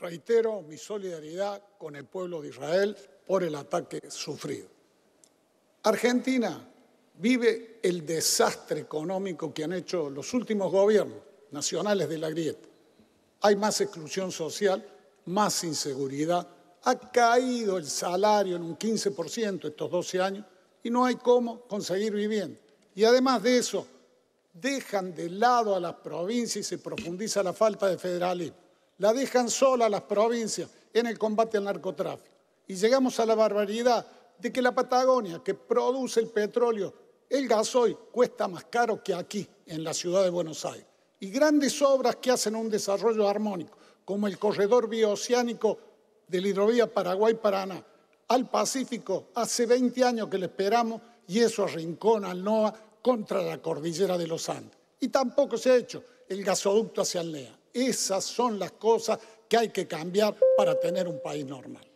Reitero mi solidaridad con el pueblo de Israel por el ataque sufrido. Argentina vive el desastre económico que han hecho los últimos gobiernos nacionales de la grieta. Hay más exclusión social, más inseguridad. Ha caído el salario en un 15% estos 12 años y no hay cómo conseguir vivienda. Y además de eso, dejan de lado a las provincias y se profundiza la falta de federalismo la dejan sola las provincias en el combate al narcotráfico. Y llegamos a la barbaridad de que la Patagonia, que produce el petróleo, el gasoil, cuesta más caro que aquí, en la ciudad de Buenos Aires. Y grandes obras que hacen un desarrollo armónico, como el corredor bioceánico de la hidrovía Paraguay-Paraná al Pacífico, hace 20 años que le esperamos, y eso arrincona al NOA contra la cordillera de los Andes. Y tampoco se ha hecho el gasoducto hacia Alnea. Esas son las cosas que hay que cambiar para tener un país normal.